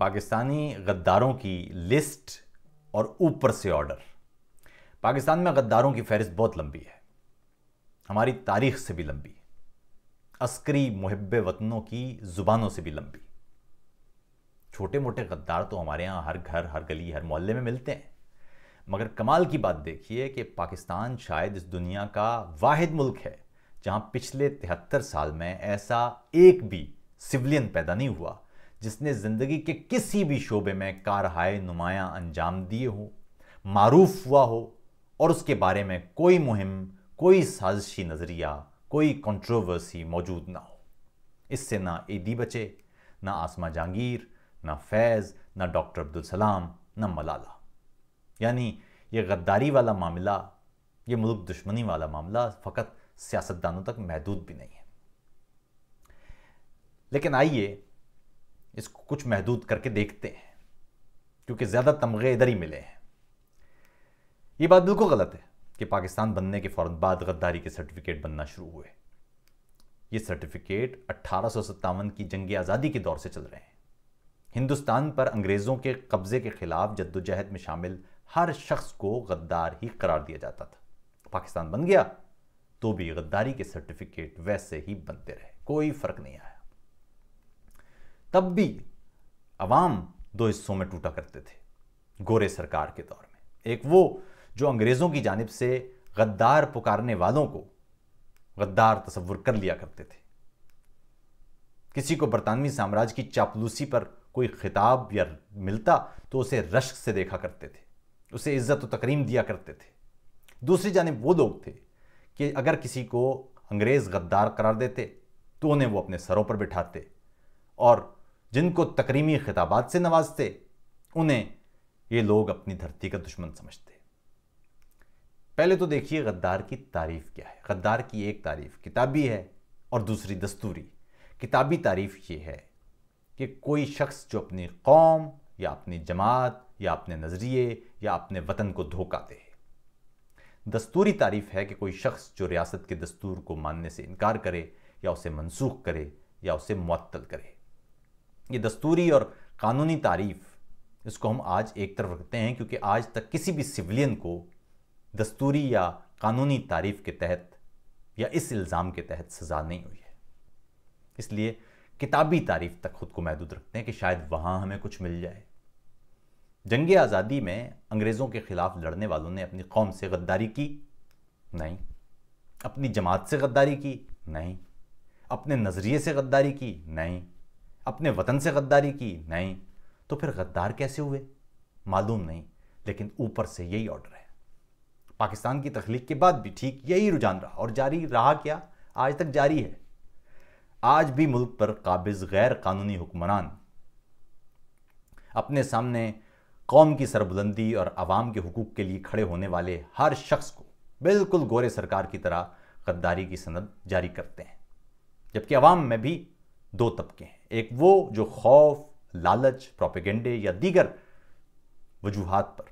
पाकिस्तानी गद्दारों की लिस्ट और ऊपर से ऑर्डर पाकिस्तान में गद्दारों की फहरिस्त बहुत लंबी है हमारी तारीख से भी लंबी अस्करी मुहब वतनों की ज़ुबानों से भी लंबी छोटे मोटे गद्दार तो हमारे यहाँ हर घर हर गली हर मोहल्ले में मिलते हैं मगर कमाल की बात देखिए कि पाकिस्तान शायद इस दुनिया का वाहिद मुल्क है जहाँ पिछले तिहत्तर साल में ऐसा एक भी सिविलियन पैदा नहीं हुआ जिसने ज़िंदगी के किसी भी शोबे में कार हाय नुमाया अंजाम दिए हो मारूफ हुआ हो और उसके बारे में कोई मुहिम कोई साजिशी नज़रिया कोई कंट्रोवर्सी मौजूद ना हो इससे ना ईदी बचे ना आसमा जहांगीर ना फैज़ ना डॉक्टर अब्दुल सलाम ना मलाला यानी ये गद्दारी वाला मामला ये मुल्क दुश्मनी वाला मामला फ़कत सियासतदानों तक महदूद भी नहीं है लेकिन आइए इसको कुछ महदूद करके देखते हैं क्योंकि ज़्यादा तमगे इधर ही मिले हैं ये बात बिल्कुल गलत है कि पाकिस्तान बनने के फौरन बाद गद्दारी के सर्टिफिकेट बनना शुरू हुए ये सर्टिफिकेट अट्ठारह की जंग आज़ादी के दौर से चल रहे हैं हिंदुस्तान पर अंग्रेज़ों के कब्ज़े के ख़िलाफ़ जद्दोजहद में शामिल हर शख्स को गद्दार ही करार दिया जाता था पाकिस्तान बन गया तो भी गद्दारी के सर्टिफिकेट वैसे ही बनते रहे कोई फ़र्क नहीं आया तब भी अवाम दो हिस्सों में टूटा करते थे गोरे सरकार के दौर में एक वो जो अंग्रेज़ों की जानब से गद्दार पुकारने वालों को गद्दार तस्वुर कर लिया करते थे किसी को बरतानवी साम्राज्य की चापलूसी पर कोई खिताब या मिलता तो उसे रश्क से देखा करते थे उसे इज्जत तकरीम दिया करते थे दूसरी जानब वो लोग थे कि अगर किसी को अंग्रेज़ गद्दार करार देते तो उन्हें वो अपने सरों पर बिठाते और जिनको तकरीमी खिताबात से नवाजते उन्हें ये लोग अपनी धरती का दुश्मन समझते पहले तो देखिए गद्दार की तारीफ क्या है गद्दार की एक तारीफ किताबी है और दूसरी दस्तूरी किताबी तारीफ ये है कि कोई शख्स जो अपनी कौम या अपनी जमात या अपने नज़रिए या अपने वतन को धोखा दे दस्तूरी तारीफ है कि कोई शख्स जो रियासत के दस्तूर को मानने से इनकार करे या उसे मनसूख करे या उसे मअतल करे ये दस्तूरी और कानूनी तारीफ इसको हम आज एक तरफ रखते हैं क्योंकि आज तक किसी भी सिविलियन को दस्तूरी या कानूनी तारीफ के तहत या इस इल्ज़ाम के तहत सज़ा नहीं हुई है इसलिए किताबी तारीफ तक खुद को महदूद रखते हैं कि शायद वहाँ हमें कुछ मिल जाए जंग आज़ादी में अंग्रेज़ों के ख़िलाफ़ लड़ने वालों ने अपनी कौम से गद्दारी की नहीं अपनी जमात से गद्दारी की नहीं अपने नज़रिए से गद्दारी की नहीं अपने वतन से गद्दारी की नहीं तो फिर गद्दार कैसे हुए मालूम नहीं लेकिन ऊपर से यही ऑर्डर है पाकिस्तान की तख्लीक के बाद भी ठीक यही रुझान रहा और जारी रहा क्या आज तक जारी है आज भी मुल्क पर काबिज गैर कानूनी हुक्मरान अपने सामने कौम की सरबुलंदी और आवाम के हकूक़ के लिए खड़े होने वाले हर शख्स को बिल्कुल गोरे सरकार की तरह गद्दारी की सनद जारी करते हैं जबकि आवाम में भी दो तबके हैं एक वो जो खौफ लालच प्रोपेगेंडे या दीगर वजूहत पर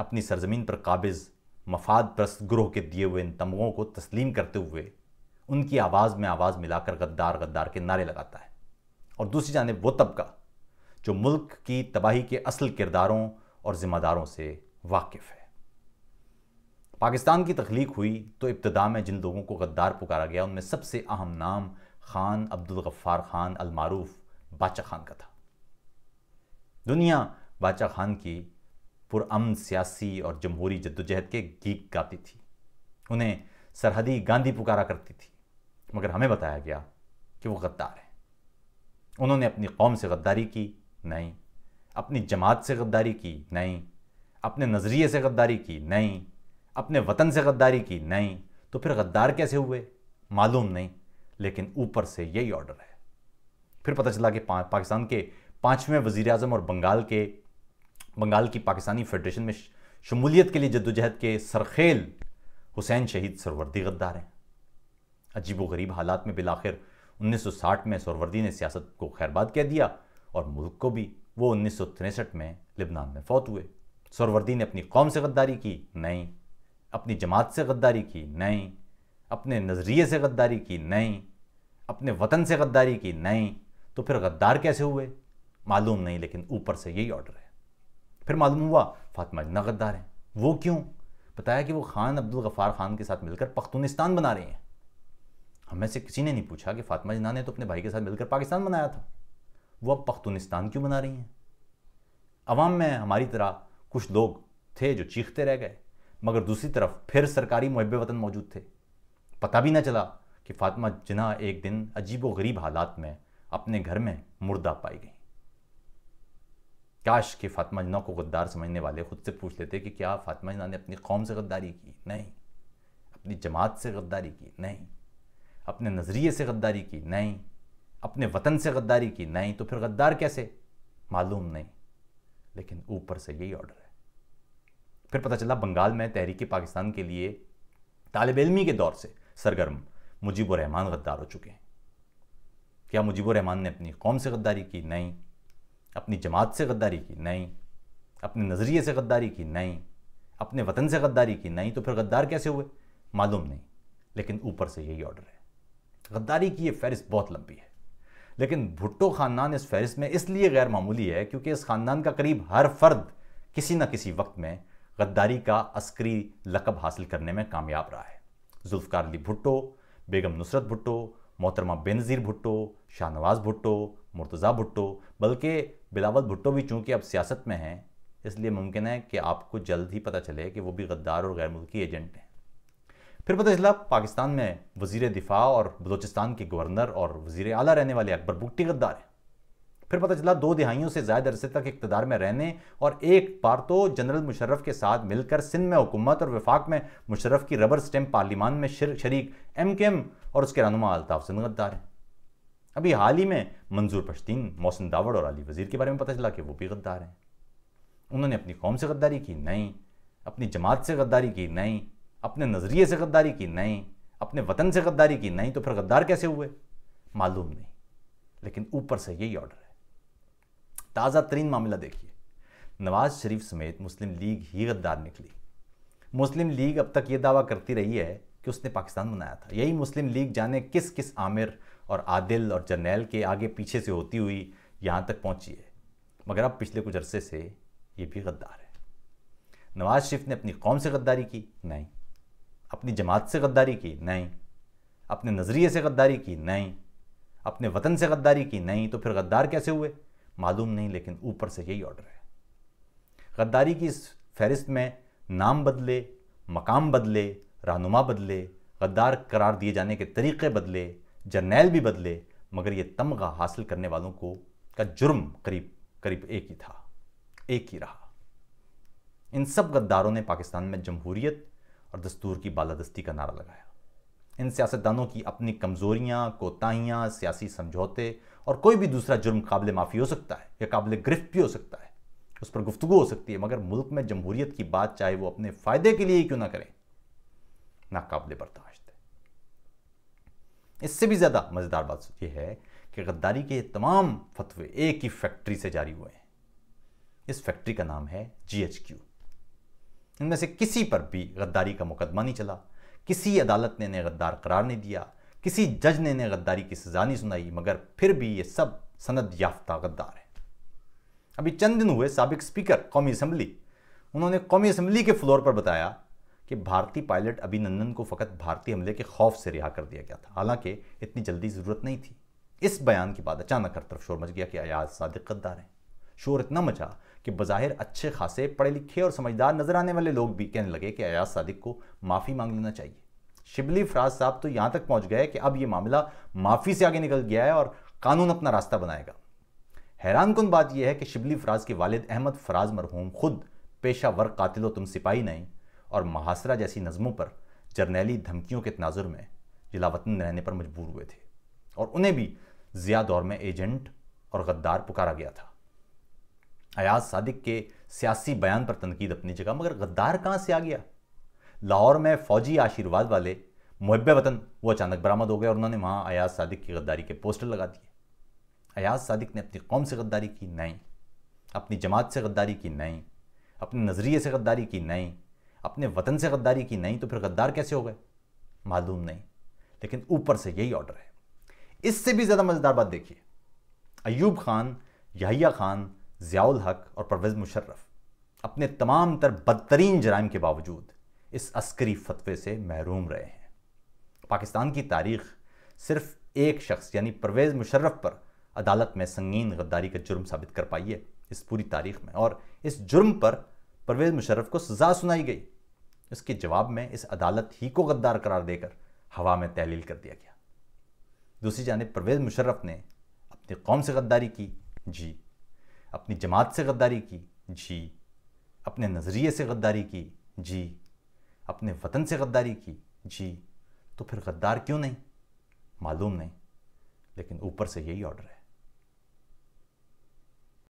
अपनी सरजमीन पर काबिज मफाद प्रस्त ग्रोह के दिए हुए इन तमगों को तस्लीम करते हुए उनकी आवाज़ में आवाज़ मिलाकर गद्दार गद्दार के नारे लगाता है और दूसरी जानब वो तबका जो मुल्क की तबाही के असल किरदारों और ज़िम्मेदारों से वाकिफ़ है पाकिस्तान की तख्लीक हुई तो इब्तदा में जिन लोगों को गद्दार पुकारा गया उनमें सबसे अहम नाम खान अब्दुल गफ्फार खान अलमारूफ बादशाह खान का था दुनिया बादशाह खान की पुरम सियासी और जमहूरी जद्दोजहद के गीत गाती थी उन्हें सरहदी गांधी पुकारा करती थी मगर हमें बताया गया कि वो गद्दार हैं उन्होंने अपनी कौम से गद्दारी की नहीं अपनी जमात से गद्दारी की नहीं अपने नज़रिए से गद्दारी की नहीं अपने वतन से गद्दारी की नहीं तो फिर गद्दार कैसे हुए मालूम नहीं लेकिन ऊपर से यही ऑर्डर है फिर पता चला कि पा, पाकिस्तान के पाँचवें वजीर अजम और बंगाल के बंगाल की पाकिस्तानी फेडरेशन में शमूलियत के लिए जद्दोजहद के सरखेल हुसैन शहीद सरवर्दी गद्दार हैं अजीब गरीब हालात में बिलाखिर 1960 में सरवर्दी ने सियासत को खैरबाद कह दिया और मुल्क को भी वो उन्नीस में लिबनान में फौत हुए सरवर्दी ने अपनी कौम से गद्दारी की नहीं अपनी जमात से गद्दारी की नहीं अपने नज़रिए से गद्दारी की नहीं अपने वतन से गद्दारी की नहीं तो फिर गद्दार कैसे हुए मालूम नहीं लेकिन ऊपर से यही ऑर्डर है फिर मालूम हुआ फातिमा जना गद्दार हैं वो क्यों बताया कि वो खान अब्दुल गफ़ार खान के साथ मिलकर पख्तूनिस्तान बना रहे हैं हमें से किसी ने नहीं पूछा कि फातिमा जना ने तो अपने भाई के साथ मिलकर पाकिस्तान बनाया था वो अब पख्तूनिस्तान क्यों बना रही हैं अवाम में हमारी तरह कुछ लोग थे जो चीखते रह गए मगर दूसरी तरफ फिर सरकारी मुहब वतन मौजूद थे पता भी ना चला कि फातिमा जना एक दिन अजीब व गरीब हालात में अपने घर में मुर्दा पाई गई काश कि फातिमा जना को गद्दार समझने वाले खुद से पूछ लेते कि क्या फातिमा जना ने अपनी कौम से गद्दारी की नहीं अपनी जमात से गद्दारी की नहीं अपने नज़रिए से गद्दारी की नहीं अपने वतन से गद्दारी की नहीं तो फिर गद्दार कैसे मालूम नहीं लेकिन ऊपर से यही ऑर्डर है फिर पता चला बंगाल में तहरीक पाकिस्तान के लिए तालब इलमी के दौर से सरगर्म मुजीबरहमान गद्दार हो चुके हैं क्या मुजीबरहमान ने अपनी कौम से गद्दारी की नहीं अपनी जमात से गद्दारी की नहीं अपने नज़रिए से गद्दारी की नहीं अपने वतन से गद्दारी की नहीं तो फिर गद्दार कैसे हुए मालूम नहीं लेकिन ऊपर से यही ऑर्डर है गद्दारी की ये फहरिस्त बहुत लंबी है लेकिन भुट्टो ख़ानदान इस फहरिस्त में इसलिए गैर मामूली है क्योंकि इस ख़ानदान का करीब हर फर्द किसी न किसी वक्त में गद्दारी का अस्करी लकब हासिल करने में कामयाब रहा है जुल्फकार अली भुट्टो बेगम नुसरत भुट्टो मोहतरमा बेनज़ीर भुट्टो शाहनवाज भुट्टो मुर्तज़ा भुट्टो बल्कि बिलावल भुट्टो भी चूँकि अब सियासत में हैं इसलिए मुमकिन है कि आपको जल्द ही पता चले कि वो भी गद्दार और गैर मुल्की एजेंट हैं फिर पता चला पाकिस्तान में वजीर दिफा और बलोचिस्तान के गवर्नर और वजीर अला रहने वाले अकबर बुट्टी गद्दार हैं फिर पता चला दो दिहाइयों से ज़्यादा अरसे तक इकतदार में रहने और एक बार तो जनरल मुशर्रफ के साथ मिलकर सिंध में हुकूमत और वफाक में मुशर्रफ की रबर स्टैम्प पार्लियामान में शरीक एम के एम और उसके रहनुमा अलताफ़ सिंह गद्दार हैं अभी हाल ही में मंजूर पश्तीन मोहसिन दावड़ और अली वज़ीर के बारे में पता चला कि वो भी गद्दार हैं उन्होंने अपनी कौम से गद्दारी की नहीं अपनी जमात से गद्दारी की नहीं अपने नज़रिए से गद्दारी की नहीं अपने वतन से गद्दारी की नहीं तो फिर गद्दार कैसे हुए मालूम नहीं लेकिन ऊपर से यही ऑर्डर ताज़ा तरीन मामला देखिए नवाज शरीफ समेत मुस्लिम लीग ही गद्दार निकली मुस्लिम लीग अब तक ये दावा करती रही है कि उसने पाकिस्तान बनाया था यही मुस्लिम लीग जाने किस किस आमिर और आदिल और जर्नैल के आगे पीछे से होती हुई यहाँ तक पहुँची है मगर अब पिछले कुछ अरसे से ये भी गद्दार है नवाज शरीफ ने अपनी कौम से गद्दारी की नहीं अपनी जमात से गद्दारी की नहीं अपने नज़रिए से गद्दारी की नहीं अपने वतन से गद्दारी की नहीं तो फिर गद्दार कैसे हुए मालूम नहीं लेकिन ऊपर से यही ऑर्डर है गद्दारी की इस फहरिस्त में नाम बदले मकाम बदले रहनुमा बदले गद्दार करार दिए जाने के तरीक़े बदले जर्नैल भी बदले मगर ये तमगा हासिल करने वालों को का जुर्म करीब करीब एक ही था एक ही रहा इन सब गद्दारों ने पाकिस्तान में जमहूरियत और दस्तूर की बालादस्ती का नारा लगाया इन सियासतदानों की अपनी कमजोरियां कोताहियां सियासी समझौते और कोई भी दूसरा जुर्म काबिल माफ़ी हो सकता है या काबिल गिरफ्त भी हो सकता है उस पर गुफ्तु हो सकती है मगर मुल्क में जमहूरियत की बात चाहे वो अपने फ़ायदे के लिए ही क्यों ना करें काबिल बर्दाश्त है इससे भी ज़्यादा मज़ेदार बात यह है कि गद्दारी के तमाम फतवे एक ही फैक्ट्री से जारी हुए हैं इस फैक्ट्री का नाम है जी एच क्यू इनमें से किसी पर भी गद्दारी का मुकदमा नहीं चला किसी अदालत ने इन्हें गद्दार करार नहीं दिया किसी जज ने इन्हें गद्दारी की सज़ा नहीं सुनाई मगर फिर भी ये सब सनद याफ्ता गद्दार हैं अभी चंद दिन हुए सबक स्पीकर कौमी असम्बली उन्होंने कौमी असम्बली के फ्लोर पर बताया कि भारतीय पायलट अभिनंदन को फ़कत भारतीय हमले के खौफ से रिहा कर दिया गया था हालांकि इतनी जल्दी ज़रूरत नहीं थी इस बयान के बाद अचानक हर तरफ शोर मच गया कि अयाज सादिक गद्दार हैं शोर इतना मचा कि बज़ाहिर अच्छे खासे पढ़े लिखे और समझदार नज़र आने वाले लोग भी कहने लगे कि अयाज सादिक को माफ़ी मांग लेना चाहिए शिबली फराज साहब तो यहाँ तक पहुँच गए कि अब ये मामला माफ़ी से आगे निकल गया है और कानून अपना रास्ता बनाएगा हैरान कन बात यह है कि शिबली फराज के वालिद अहमद फराज मरहूम खुद पेशा वर कातिलो तुम सिपाही नहीं और महासरा जैसी नज़मों पर जर्नैली धमकियों के तनाजुर में जिला वतन रहने पर मजबूर हुए थे और उन्हें भी ज़िया दौर में एजेंट और गद्दार पुकारा गया था अयाज सादिक के सियासी बयान पर तनकीद अपनी जगह मगर गद्दार कहाँ से आ गया लाहौर में फौजी आशीर्वाद वाले मुहब वतन वो अचानक बरामद हो गए और उन्होंने वहाँ अयाज सादिक की गद्दारी के पोस्टर लगा दिए अयाज सादिक ने अपनी कौम से गद्दारी की नहीं अपनी जमात से गद्दारी की नहीं अपने नज़रिए से गद्दारी की नहीं अपने वतन से गद्दारी की नहीं तो फिर गद्दार कैसे हो गए मालूम नहीं लेकिन ऊपर से यही ऑर्डर है इससे भी ज़्यादा मज़ेदार बात देखिए अयूब खान याहिया खान ज़ियाउल हक और परवेज़ मुशर्रफ अपने तमाम तर बदतरीन जराइम के बावजूद इस अस्करी फतवे से महरूम रहे हैं पाकिस्तान की तारीख सिर्फ एक शख्स यानी परवेज़ मुशर्रफ पर अदालत में संगीन गद्दारी का जुर्म साबित कर पाई है इस पूरी तारीख में और इस जुर्म पर परवेज़ मुशर्रफ को सज़ा सुनाई गई इसके जवाब में इस अदालत ही को गद्दार करार देकर हवा में तहलील कर दिया गया दूसरी जानब परवेज़ मुशर्रफ ने अपनी कौम से गद्दारी की जी अपनी जमात से गद्दारी की जी अपने नज़रिए से गद्दारी की जी अपने वतन से गद्दारी की जी तो फिर गद्दार क्यों नहीं मालूम नहीं लेकिन ऊपर से यही ऑर्डर है